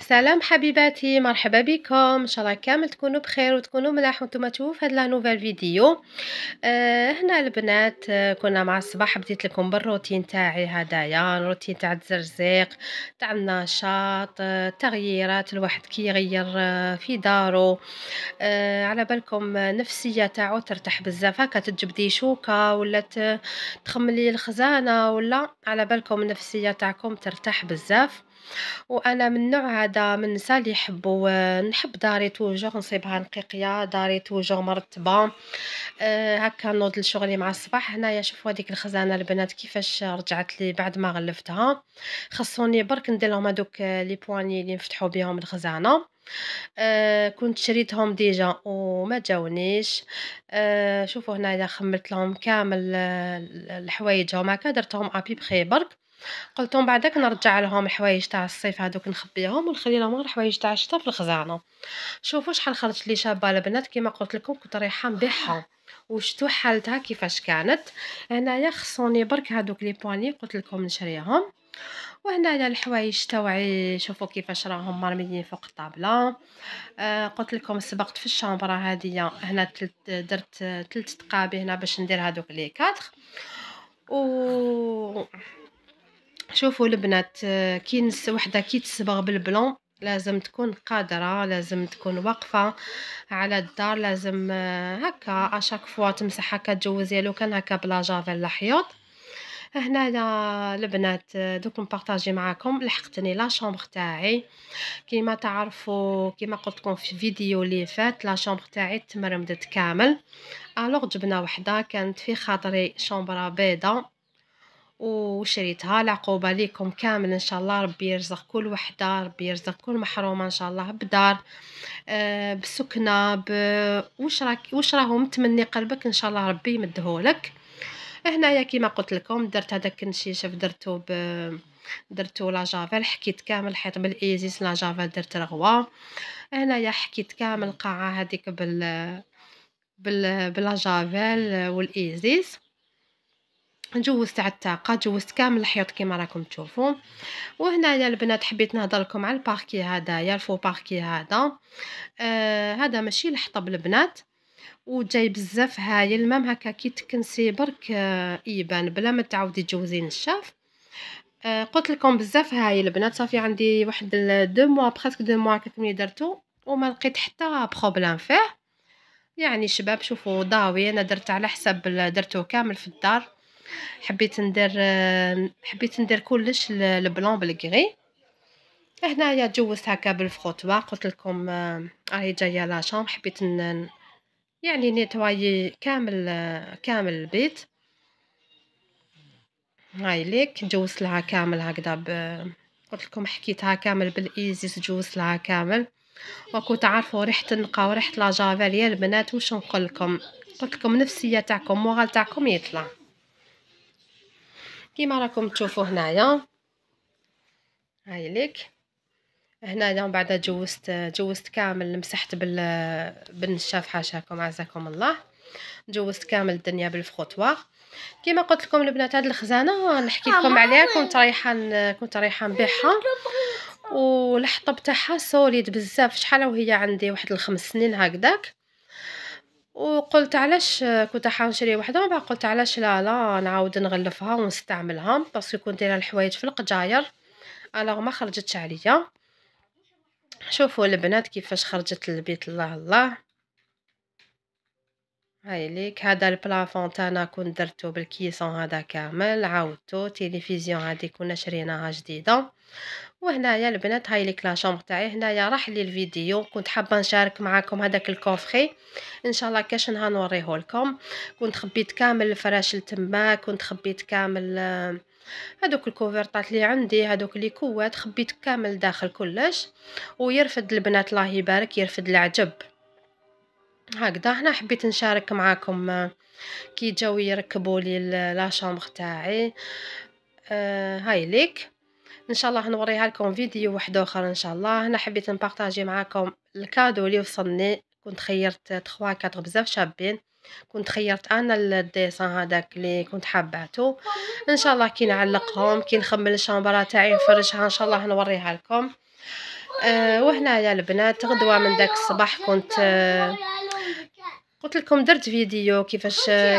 سلام حبيباتي مرحبا بكم ان شاء الله كامل تكونوا بخير وتكونوا ملاح وانتم تشوفوا هاد لا نوفال فيديو آه هنا البنات آه، كنا مع الصباح بديت لكم بالروتين تاعي هدايا الروتين تاع الزرزيق تاع النشاط آه التغييرات الواحد كيغير يغير آه، في دارو آه على بالكم نفسيه تاعو ترتاح بزاف هكا تجبدي شوكه ولا تخملي الخزانه ولا على بالكم النفسيه تاعكم ترتاح بزاف وانا من النوع هذا من النساء اللي يحبوا آه، نحب داري توجور نصيبها نقيقيه داري توجور مرتبه آه، هكا نوض لشغلي مع الصباح هنايا شوفوا هذيك الخزانه البنات كيفاش رجعت لي بعد ما غلفتها خصوني برك ندير لهم هذوك آه، لي بواني اللي نفتحوا بهم الخزانه آه كنت شريتهم ديجا وما جاونيش آه شوفوا هنايا خملت لهم كامل الحوايج هما درتهم ابي بخي برك قلتهم بعدك نرجع لهم الحوايج تاع الصيف هادوك نخبيهم ونخلي لهم الحوايج تاع الشتاء في الخزانه شوفوا شحال خرجت لي شابه البنات كيما قلت لكم كنت رايحه مبيحه وشتو حالتها كيفاش كانت هنايا خصوني برك هادوك لي بواني قلت لكم نشريهم وهنايا الحوايج توعي شوفوا كيفاش راهم مرميين فوق الطابله آه قلت لكم سبقت في الشامبرا هادية هنا تلت درت ثلاث تقابي هنا باش ندير هادوك لي كاتر و شوفوا البنات كي وحده كي تصبغ بالبلون لازم تكون قادره لازم تكون واقفه على الدار لازم هكا اشاك فوا تمسح هكا تجوزي لو كان هكا بلا جافيل الحيوط هنا البنات دوك نبارطاجي معاكم لحقتني لا شومبر تاعي كيما تعرفوا كيما قلت لكم في فيديو اللي فات لا شومبر تاعي تمرمدت كامل الوغ جبنا وحده كانت في خاطري شومبره بيضه وشريتها لعقوبه ليكم كامل ان شاء الله ربي يرزق كل وحده ربي يرزق كل محرومه ان شاء الله بدار آه، بسكنه ب... وش راك وش راهو متمني قلبك ان شاء الله ربي يمدهولك هنايا كيما قلت لكم درت هذاك النشيشف درتو ب درتو لا جافيل حكيت كامل حيط بالايزيس لا جافيل درت رغوه هنايا حكيت كامل القاعه هذيك بال بال بلا جافيل والايزيس جوزت على الطاقه جوزت كامل الحيوط كما راكم تشوفوا وهنايا البنات حبيت نهضر لكم على الباركي هذايا الفو باركي هذا آه هذا ماشي الحطب البنات وجاي بزاف هايل مام هكا كي تكنسي برك آه يبان بلا ما تعاودي تجوزي نشاف آه قلت لكم بزاف هايل البنات صافي عندي واحد دو موا بريسك دو موا كملي درتو وما لقيت حتى بروبليم فيه يعني شباب شوفوا ضاوي انا درت على حساب درتو كامل في الدار حبيت ندير حبيت ندير كلش البلون بالكري هنايا جوزت هكا بالفروتوا قلت لكم آه، راهي جايه لاشام حبيت ن... يعني نيتواي كامل كامل البيت هاي ليك جوزت لها كامل هكذا ب... قلت لكم حكيتها كامل بالايزي جوزت لها كامل وكو تعرفوا ريحه النقا وريحه لا يا البنات واش نقول لكم قلت لكم نفسيه تاعكم مورال تاعكم يطلع كيما راكم تشوفوا هنايا هاي ليك هنايا من بعد جوزت جوزت كامل مسحت بال بالنشاف حاشاكم عزاكم الله جوزت كامل الدنيا بالفخوطوار كيما قلت لكم البنات هاد الخزانه نحكي آه، لكم عليها كنت رايحه كنت رايحه نبيعها والحطب تاعها سوليد بزاف شحال وهي عندي واحد الخمس سنين هكذاك وقلت علاش كنت نشري وحده بعد قلت علاش لا لا نعاود نغلفها ونستعملها باسكو كنت دايره الحوايج في القجاير الوغ ما خرجتش عليا شوفوا البنات كيفاش خرجت للبيت الله الله هاي ليك هذا البلافون تاعنا كون درتو بالكيسون هذا كامل عاودتو تلفزيون هادي كنا شريناها جديده وهنايا البنات هاي ليك لاشومبر تاعي هنايا راح لي الفيديو كنت حابه نشارك معاكم هذاك الكوفخي ان شاء الله كاش نها نوريه لكم كنت خبيت كامل الفراش لتما كنت خبيت كامل هذوك آه، الكوفرطات الكوفرتات اللي عندي هذوك لي كوات خبيت كامل داخل كلش ويرفد البنات الله يبارك يرفد العجب هكذا هنا حبيت نشارك معاكم كي جاو يركبوا لي شامبر تاعي آه هاي ليك ان شاء الله نوريها لكم فيديو واحد اخر ان شاء الله هنا حبيت نبارطاجي معاكم الكادو اللي وصلني كنت خيرت 3 4 بزاف شابين كنت خيرت انا الديسان هذاك اللي كنت حاباتو ان شاء الله كي نعلقهم كي نخمل الشامبره تاعي نفرشها ان شاء الله نوريها لكم آه وهنايا البنات غدوه من داك الصباح كنت آه قلت لكم درت فيديو كيفاش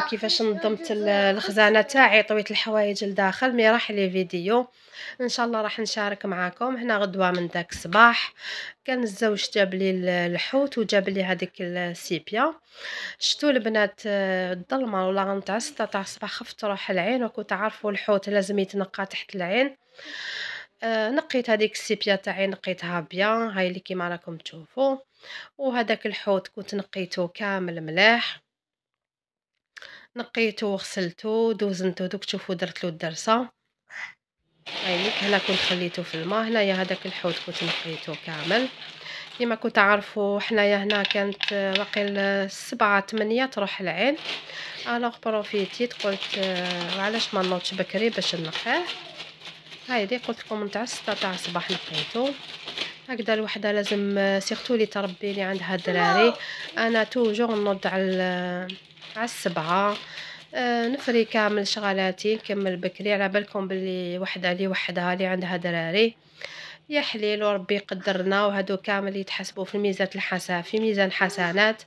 كيفاش نظمت الخزانه تاعي طويت الحوايج لداخل مي راح لي فيديو ان شاء الله راح نشارك معاكم هنا غدوه من داك الصباح كان الزوج جاب لي الحوت وجاب لي هذيك السيبيا شتو البنات الظلمه آه، ولا غنتاع تاع الصباح خفت روح العين وكنت عارفه الحوت لازم يتنقى تحت العين آه، نقيت هذيك السيبيا تاعي نقيتها بيان هاي اللي كيما راكم تشوفوا وهذاك الحوض كنت نقيته كامل ملاح نقيته وغسلته دوزنته دوك تشوفوا درت له الدرسه هايليك هنا كنت خليته في الماء هنايا هذاك الحوض كنت نقيته كامل كما كنت عارفوا حنايا هنا كانت باقي السبعة ثمانية تروح العين الوغ بروفيتيت قلت آه، علاش ما نوضش بكري باش نقيه هايدي قلت لكم نتاع تاع الصباح نقيته هكذا الوحده لازم آه، سيغتو لي تربي اللي عندها دراري انا توجور نوض على آه، على السبعه آه، نفري كامل شغلاتي نكمل بكري على بالكم بلي وحده لي وحدها اللي عندها دراري يا حليل وربي يقدرنا وهادو كامل يتحسبوا في ميزات الحسن في ميزان حسنات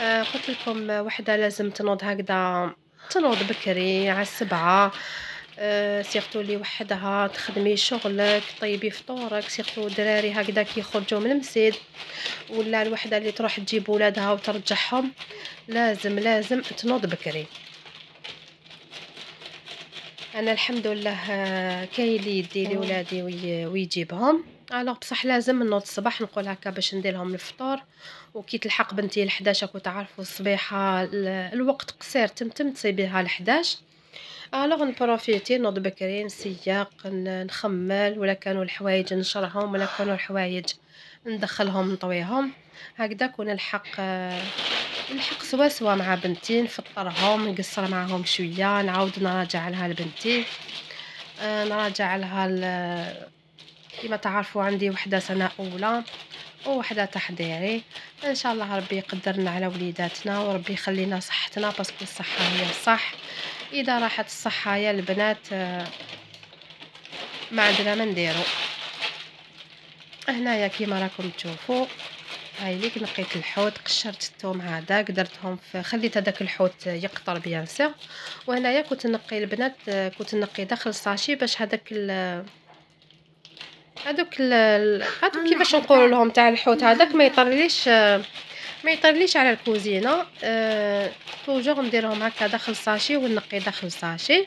قلت لكم وحده لازم تنوض هكذا تنوض بكري على السبعه آه، سيرتو اللي وحدها تخدمي شغلك طيبي فطورك سيرتو دراري هكذا كيخرجوا من المسيد ولا الوحده اللي تروح تجيب ولادها وترجعهم لازم لازم تنوض بكري انا الحمد لله آه، كاين اللي يدي لي آه. ولادي ويجيبهم الوغ بصح لازم نوض الصباح نقول هكا باش ندير لهم الفطور وكي تلحق بنتي ل11 وتعرفوا الصبيحه الوقت قصير تمتم تصيبيها ل11 الوغ نبروفيتي نوض بكري نسياق نخمل ولا كانوا الحوايج نشرهم ولا كانوا الحوايج ندخلهم نطويهم هكذا كون الحق نلحق سوا سوا مع بنتي نفطرهم نقصر معاهم شويه نعاود نراجع لها لبنتي نراجع لها كما تعرفوا عندي وحده سنه اولى وحده تحضيري ان شاء الله ربي يقدرنا على وليداتنا وربي يخلينا صحتنا باسكو الصحه هي الصح اذا راحت الصحه يا البنات آه، ما عندنا ما نديرو هنايا كيما راكم تشوفوا هاي ليك نقيت الحوت قشرت الثوم هذا درتهم في خليت هذاك الحوت يقطر بيان سيغ وهنايا كنت نقي البنات آه، كنت نقي داخل صاشي باش هذاك هذوك هذوك كيفاش نقول لهم تاع الحوت هذاك ما يطرليش آه، ما يطرليش على الكوزينه أه توجور نديرهم هكا داخل ساشي ونقي داخل ساشي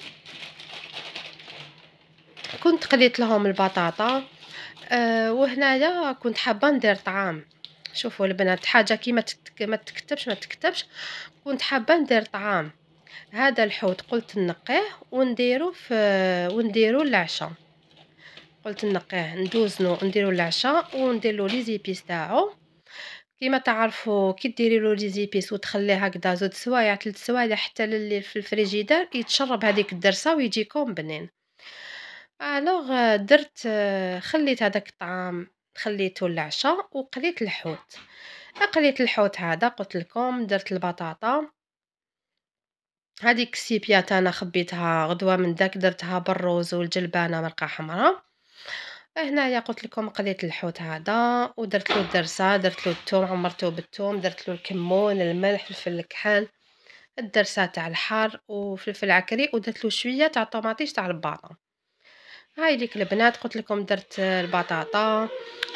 كنت قليت لهم البطاطا أه وهنايا كنت حابه ندير طعام شوفوا البنات حاجه كي ما تكتبش ما تكتبش كنت حابه ندير طعام هذا الحوت قلت نقيه ونديرو في ونديرو العشاء قلت نقيه ندوزنو نديرو العشاء وندير له لي زيبيس تاعو كيما تعرفوا كي ديري له لي زيبيس وتخليه هكذا زوج سوايع ثلاث سوايع حتى للي في الفريجيدار يتشرب هذيك الدرسه ويجيكم بنين الوغ درت خليت هذاك الطعام خليته للعشاء وقليت الحوت قليت الحوت هذا قلت لكم درت البطاطا هذيك السيبيات انا خبيتها غدوه من داك درتها بالروز والجلبانه مرقه حمراء هنايا قلت لكم قضيت الحوت هذا ودرت له الدرسه درت له الثوم عمرته بالثوم درت له الكمون الملح الفلفل الكحل الدرسه تاع الحار وفلفل عكري ودرت له شويه تاع الطوماطيش تاع الباطا هاي ليك البنات قلت لكم درت البطاطا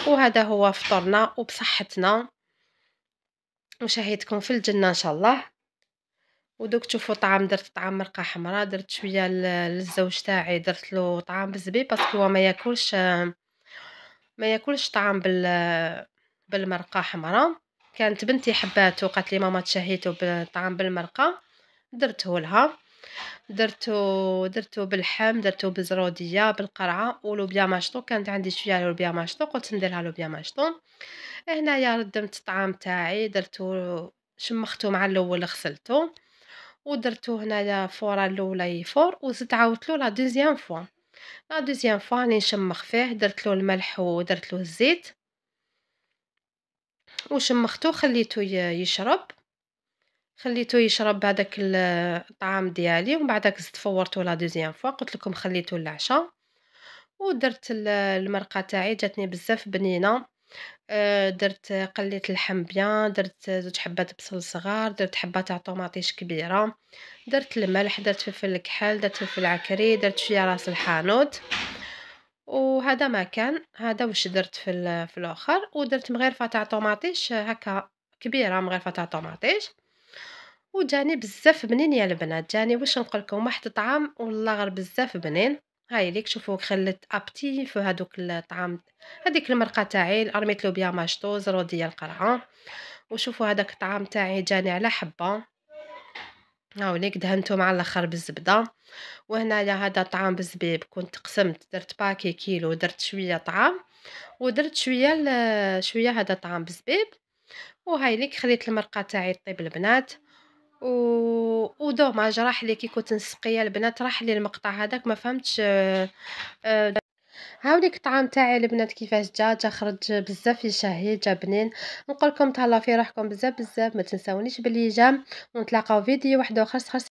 وهذا هو فطورنا وبصحتنا وشهيتكم في الجنه ان شاء الله ودوك تشوفوا طعام درت طعام مرقه حمراء درت شويه للزوج تاعي درت له طعام بالزبيب باسكو هو ما ياكلش ما ياكلش طعام بال بالمرقه حمراء كانت بنتي حباتو قالت لي ماما تشهيتو بالطعام بالمرقه درته لها درتو درتو بالحم درتو بالزروديه بالقرعه ولوبيا ماشطو كانت عندي شويه لوبيا ماشطو قلت نديرها لوبيا ماشطو هنايا ردمت الطعام تاعي درتو شمختو مع الاول غسلته ودرتو هنا فورا الاولى يفور وزدت عاودت له لا دوزيام فوا لا دوزيام فوا راني نشمخ فيه درت له الملح ودرت له الزيت وشمختو خليته يشرب خليته يشرب هذاك الطعام ديالي ومن بعدك زدت فورتو لا دوزيام فوا قلت لكم خليته للعشاء ودرت المرقه تاعي جاتني بزاف بنينه آه، درت قليت اللحم بيان درت زوج حبات بصل صغار درت حبه تاع طوماطيش كبيره درت الملح درت فلفل الكحل درت فلفل عكري درت شويه راس الحانوت وهذا ما كان هذا واش درت في في الاخر ودرت مغرفه تاع طوماطيش هكا كبيره مغرفه تاع طوماطيش وجاني بزاف بنين يا البنات جاني واش نقول لكم واحد الطعام والله غير بزاف بنين هاي ليك شوفوا خلت ابتي في هذوك الطعام هذيك المرقه تاعي رميت له بها ماشطوز روديه القرعه وشوفوا هذاك الطعام تاعي جاني على حبه هاوليك دهنته مع الاخر بالزبده وهنايا هذا طعام بالزبيب كنت قسمت درت باكي كيلو درت شويه طعام ودرت شويه شويه هذا طعام بالزبيب وهاي ليك خليت المرقه تاعي طيب البنات و... ودوماج راح لي كي كنت نسقيه البنات راح لي المقطع هذاك ما فهمتش آه، آه، هاوليك الطعام تاعي البنات كيفاش جا جا خرج بزاف يشهي جا بنين نقول لكم تهلاو في روحكم بزاف بزاف ما تنساونيش باللي جام ونتلاقاو فيديو واحد اخر